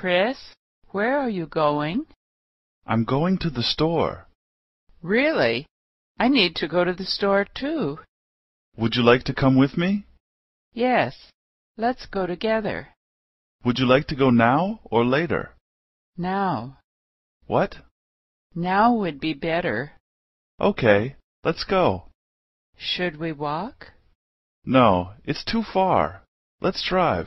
Chris, where are you going? I'm going to the store. Really? I need to go to the store, too. Would you like to come with me? Yes, let's go together. Would you like to go now or later? Now. What? Now would be better. Okay, let's go. Should we walk? No, it's too far. Let's drive.